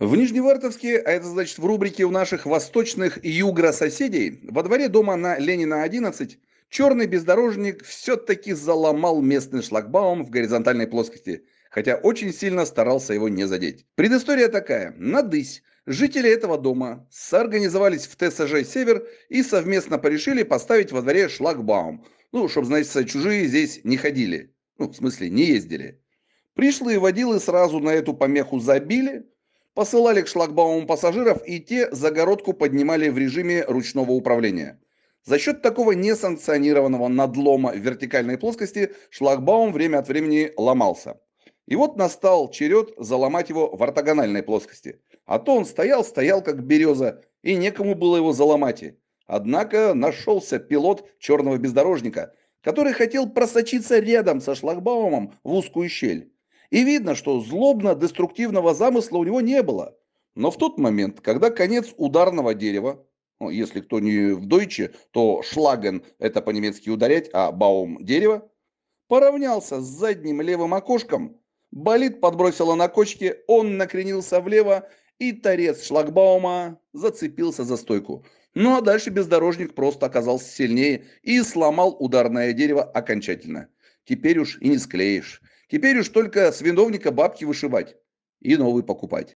В Нижневартовске, а это значит в рубрике у наших восточных югро-соседей, во дворе дома на Ленина 11 черный бездорожник все-таки заломал местный шлагбаум в горизонтальной плоскости, хотя очень сильно старался его не задеть. Предыстория такая. на дысь Жители этого дома соорганизовались в ТСЖ «Север» и совместно порешили поставить во дворе шлагбаум. Ну, чтобы, значит, чужие здесь не ходили. Ну, в смысле, не ездили. Пришлые водилы сразу на эту помеху забили – посылали к шлагбаумам пассажиров, и те загородку поднимали в режиме ручного управления. За счет такого несанкционированного надлома в вертикальной плоскости шлагбаум время от времени ломался. И вот настал черед заломать его в ортогональной плоскости. А то он стоял, стоял как береза, и некому было его заломать. Однако нашелся пилот черного бездорожника, который хотел просочиться рядом со шлагбаумом в узкую щель. И видно, что злобно-деструктивного замысла у него не было. Но в тот момент, когда конец ударного дерева, ну, если кто не в дойче, то шлаген – это по-немецки ударять, а баум – дерево, поравнялся с задним левым окошком, болид подбросило на кочке, он накренился влево, и торец шлагбаума зацепился за стойку. Ну а дальше бездорожник просто оказался сильнее и сломал ударное дерево окончательно. Теперь уж и не склеишь. Теперь уж только с виновника бабки вышивать и новый покупать.